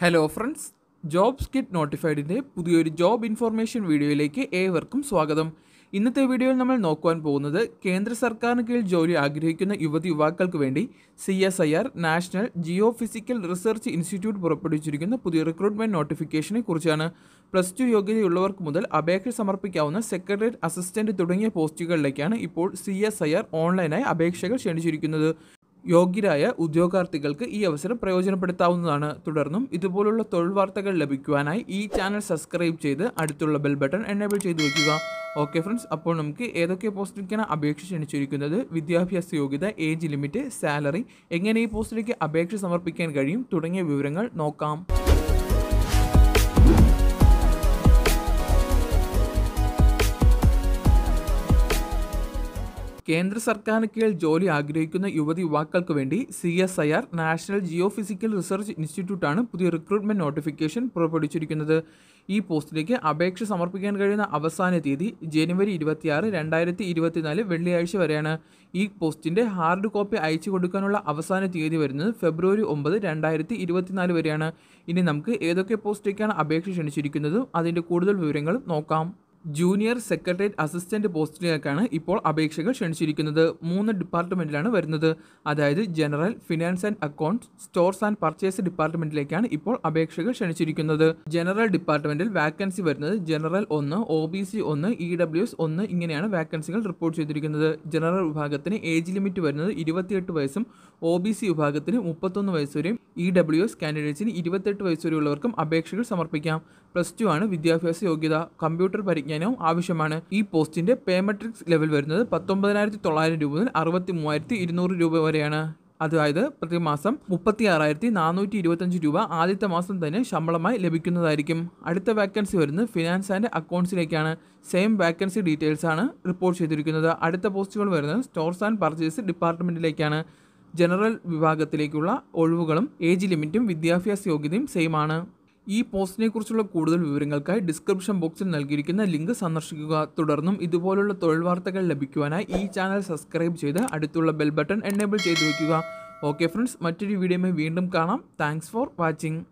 hello friends jobs kit നോട്ടിഫൈഡിൻ്റെ പുതിയൊരു job information വീഡിയോയിലേക്ക് ഏവർക്കും സ്വാഗതം ഇന്നത്തെ വീഡിയോയിൽ നമ്മൾ നോക്കുവാൻ പോകുന്നത് കേന്ദ്ര സർക്കാരിന് കീഴിൽ ജോലി ആഗ്രഹിക്കുന്ന യുവതി യുവാക്കൾക്ക് വേണ്ടി C S I R national geophysical research institute പുറപ്പെടുവിച്ചിരിക്കുന്ന പുതിയ റിക്രൂട്ട്മെൻറ്റ് നോട്ടിഫിക്കേഷനെ കുറിച്ചാണ് പ്ലസ് ടു യോഗ്യതയുള്ളവർക്ക് മുതൽ അപേക്ഷ സമർപ്പിക്കാവുന്ന സെക്രട്ടേറിയറ്റ് അസിസ്റ്റൻറ്റ് തുടങ്ങിയ പോസ്റ്റുകളിലേക്കാണ് ഇപ്പോൾ സി എസ് ഐ ആർ ഓൺലൈനായി അപേക്ഷകൾ ക്ഷണിച്ചിരിക്കുന്നത് യോഗ്യരായ ഉദ്യോഗാർത്ഥികൾക്ക് ഈ അവസരം പ്രയോജനപ്പെടുത്താവുന്നതാണ് തുടർന്നും ഇതുപോലുള്ള തൊഴിൽ വാർത്തകൾ ലഭിക്കുവാനായി ഈ ചാനൽ സബ്സ്ക്രൈബ് ചെയ്ത് അടുത്തുള്ള ബെൽ ബട്ടൺ എനേബിൾ ചെയ്തു വയ്ക്കുക ഓക്കെ ഫ്രണ്ട്സ് അപ്പോൾ നമുക്ക് ഏതൊക്കെ പോസ്റ്റിലേക്കാണ് അപേക്ഷ ക്ഷണിച്ചിരിക്കുന്നത് വിദ്യാഭ്യാസ യോഗ്യത ഏജ് ലിമിറ്റ് സാലറി എങ്ങനെ ഈ പോസ്റ്റിലേക്ക് അപേക്ഷ സമർപ്പിക്കാൻ കഴിയും തുടങ്ങിയ വിവരങ്ങൾ നോക്കാം കേന്ദ്ര സർക്കാരിന് കീഴിൽ ജോലി ആഗ്രഹിക്കുന്ന യുവതി യുവാക്കൾക്ക് വേണ്ടി C S I R national geophysical research ഇൻസ്റ്റിറ്റ്യൂട്ടാണ് പുതിയ റിക്രൂട്ട്മെന്റ് നോട്ടിഫിക്കേഷൻ പുറപ്പെടുവിച്ചിരിക്കുന്നത് ഈ പോസ്റ്റിലേക്ക് അപേക്ഷ സമർപ്പിക്കാൻ കഴിയുന്ന അവസാന തീയതി ജനുവരി ഇരുപത്തിയാറ് രണ്ടായിരത്തി ഇരുപത്തിനാല് വെള്ളിയാഴ്ച വരെയാണ് ഈ പോസ്റ്റിൻ്റെ ഹാർഡ് കോപ്പി അയച്ചു കൊടുക്കാനുള്ള അവസാന തീയതി വരുന്നത് ഫെബ്രുവരി ഒമ്പത് രണ്ടായിരത്തി ഇരുപത്തിനാല് വരെയാണ് ഇനി നമുക്ക് ഏതൊക്കെ പോസ്റ്റിലേക്കാണ് അപേക്ഷ ക്ഷണിച്ചിരിക്കുന്നതും അതിൻ്റെ കൂടുതൽ വിവരങ്ങൾ നോക്കാം ജൂനിയർ സെക്രട്ടേറിയറ്റ് അസിസ്റ്റൻറ്റ് പോസ്റ്റിലേക്കാണ് ഇപ്പോൾ അപേക്ഷകൾ ക്ഷണിച്ചിരിക്കുന്നത് മൂന്ന് ഡിപ്പാർട്ട്മെൻറ്റിലാണ് വരുന്നത് അതായത് general finance and accounts stores and purchase ഡിപ്പാർട്ട്മെൻറ്റിലേക്കാണ് ഇപ്പോൾ അപേക്ഷകൾ ക്ഷണിച്ചിരിക്കുന്നത് ജനറൽ ഡിപ്പാർട്ട്മെൻറ്റിൽ വാക്കൻസി വരുന്നത് ജനറൽ ഒന്ന് ഒ ബി സി ഒന്ന് ഇ ഡബ്ല്യു എസ് ഒന്ന് ഇങ്ങനെയാണ് വാക്കൻസികൾ റിപ്പോർട്ട് ചെയ്തിരിക്കുന്നത് ജനറൽ വിഭാഗത്തിന് ഏജ് ലിമിറ്റ് വരുന്നത് ഇരുപത്തിയെട്ട് വയസ്സും ഒ ബി സി വിഭാഗത്തിന് മുപ്പത്തൊന്ന് വയസ്സുവരെയും വരെയും ഇ ഡബ്ല്യു എസ് കാൻഡിഡേറ്റ്സിന് ഇരുപത്തെട്ട് വയസ്സുവരെയുള്ളവർക്കും അപേക്ഷകൾ സമർപ്പിക്കാം പ്ലസ് ടു ആണ് വിദ്യാഭ്യാസ യോഗ്യത കമ്പ്യൂട്ടർ പരിജ്ഞാനം സേവനവും ആവശ്യമാണ് ഈ പോസ്റ്റിന്റെ പേമെട്രിക്സ് ലെവൽ വരുന്നത് പത്തൊമ്പതിനായിരത്തി തൊള്ളായിരം രൂപ മുതൽ അറുപത്തി മൂവായിരത്തി ഇരുന്നൂറ് രൂപ വരെയാണ് അതായത് പ്രതിമാസം മുപ്പത്തി ആറായിരത്തി നാനൂറ്റി ഇരുപത്തഞ്ച് രൂപ ആദ്യത്തെ മാസം തന്നെ ശമ്പളമായി ലഭിക്കുന്നതായിരിക്കും അടുത്ത വാക്കൻസി വരുന്നത് ഫിനാൻസ് ആൻഡ് അക്കൗണ്ട്സിലേക്കാണ് സെയിം വാക്കൻസി ഡീറ്റെയിൽസ് ആണ് റിപ്പോർട്ട് ചെയ്തിരിക്കുന്നത് അടുത്ത പോസ്റ്റുകൾ വരുന്നത് സ്റ്റോർസ് ആൻഡ് പർച്ചേസ് ഡിപ്പാർട്ട്മെൻറ്റിലേക്കാണ് ജനറൽ വിഭാഗത്തിലേക്കുള്ള ഒഴിവുകളും ഏജ് ലിമിറ്റും വിദ്യാഭ്യാസ യോഗ്യതയും സെയിം ആണ് ഈ പോസ്റ്റിനെക്കുറിച്ചുള്ള കൂടുതൽ വിവരങ്ങൾക്കായി ഡിസ്ക്രിപ്ഷൻ ബോക്സിൽ നൽകിയിരിക്കുന്ന ലിങ്ക് സന്ദർശിക്കുക തുടർന്നും ഇതുപോലുള്ള തൊഴിൽ വാർത്തകൾ ലഭിക്കുവാനായി ഈ ചാനൽ സബ്സ്ക്രൈബ് ചെയ്ത് അടുത്തുള്ള ബെൽ ബട്ടൺ എനേബിൾ ചെയ്തു വയ്ക്കുക ഓക്കെ ഫ്രണ്ട്സ് മറ്റൊരു വീഡിയോയുമായി വീണ്ടും കാണാം താങ്ക്സ് ഫോർ വാച്ചിങ്